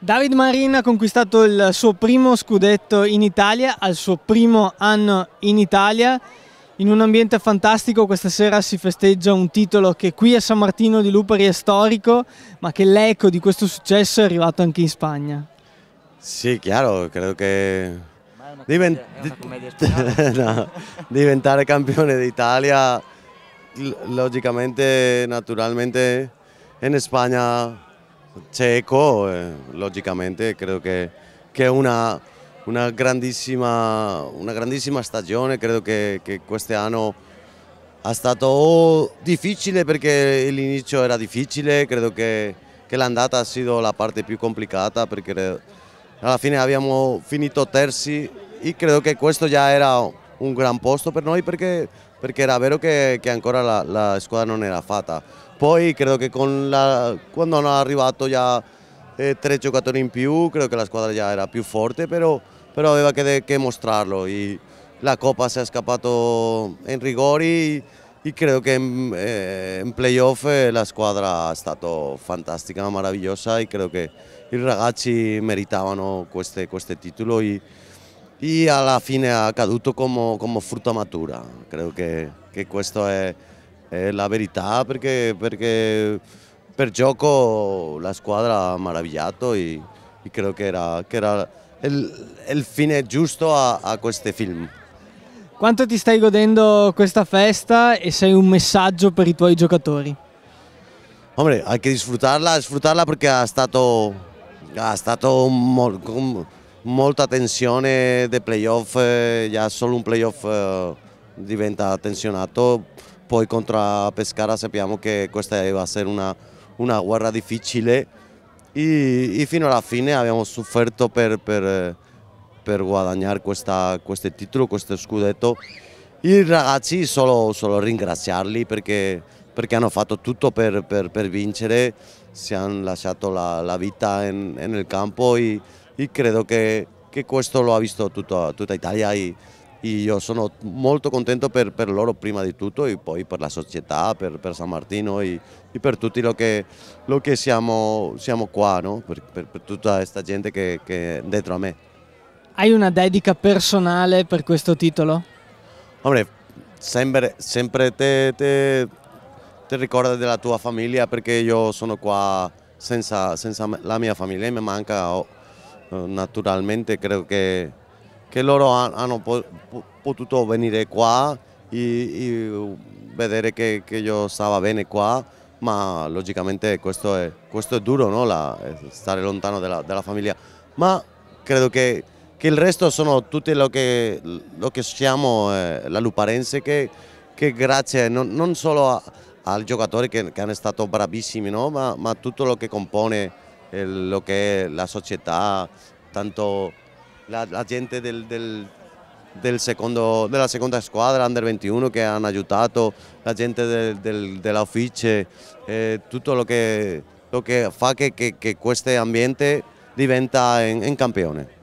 David Marin ha conquistato il suo primo scudetto in Italia, al suo primo anno in Italia, in un ambiente fantastico. Questa sera si festeggia un titolo che qui a San Martino di Lupari è storico, ma che l'eco di questo successo è arrivato anche in Spagna. Sì, chiaro, credo che Divent no, diventare campione d'Italia, logicamente, naturalmente, in Spagna cieco, eh, logicamente credo che, che è una, una, grandissima, una, grandissima, stagione, eh, credo che, che quest'anno è stato difficile eh, perché l'inizio era difficile, eh, credo che, che l'andata sia stata la parte più complicata perché alla fine abbiamo finito terzi e credo che questo già era un gran posto per noi perché, perché era vero che, che ancora la, la, squadra non era fatta. Poi credo che la, quando hanno arrivato già eh, tre giocatori in più, credo che la squadra già era più forte, però, però aveva che, che mostrarlo. E la Coppa si è scappato in rigori e credo che in, eh, in playoff eh, la squadra è stata fantastica, meravigliosa e credo che i ragazzi meritavano questo titolo. E, e alla fine ha caduto come, come frutta matura. Credo che, che questa è, è, la verità perché, perché, per gioco la squadra ha meravigliato e, e credo che era, che era il, il, fine giusto a, a questi film. Quanto ti stai godendo questa festa e sei un messaggio per i tuoi giocatori? Hombre, hay que disfrutarla, disfrutarla porque ha stato, ha stato un, molta tensione dei playoff, eh, già solo un playoff eh, diventa tensionato, poi contro Pescara sappiamo che questa va a essere una, una guerra difficile e, e, fino alla fine abbiamo sofferto per, per, per guadagnare questa, questo titolo, questo scudetto. I ragazzi solo, solo ringraziarli perché, perché, hanno fatto tutto per, per vincere, si hanno lasciato la, la vita in, nel campo. E, e credo che, che questo lo ha visto tutto, tutta Italia e, e, io sono molto contento per, per, loro prima di tutto e poi per la società, per, per San Martino e, e, per tutti lo che, lo che siamo, siamo, qua, no? per, per, tutta questa gente che, che è dentro a me. Hai una dedica personale per questo titolo? Hombre, sempre, sempre te, te, te ricorda della tua famiglia perché io sono qua senza, senza la mia famiglia e mi manca naturalmente credo che, che loro hanno potuto venire qua e, e vedere che, che, io stavo bene qua, ma logicamente questo è, questo è duro, no? La, stare lontano dalla, dalla, famiglia, ma credo che, che, il resto sono tutti lo che, lo che siamo, eh, la Luparense, che, che grazie non, non solo a, al giocatore che, che hanno stato bravissimi, no? ma, ma tutto lo che compone lo que es la sociedad, tanto la, gente del, del, del escuadra, la segunda under 21 que han ayudado, la gente del, del, ofiche eh, lo que lo que fa que que ambiente diventa en campeones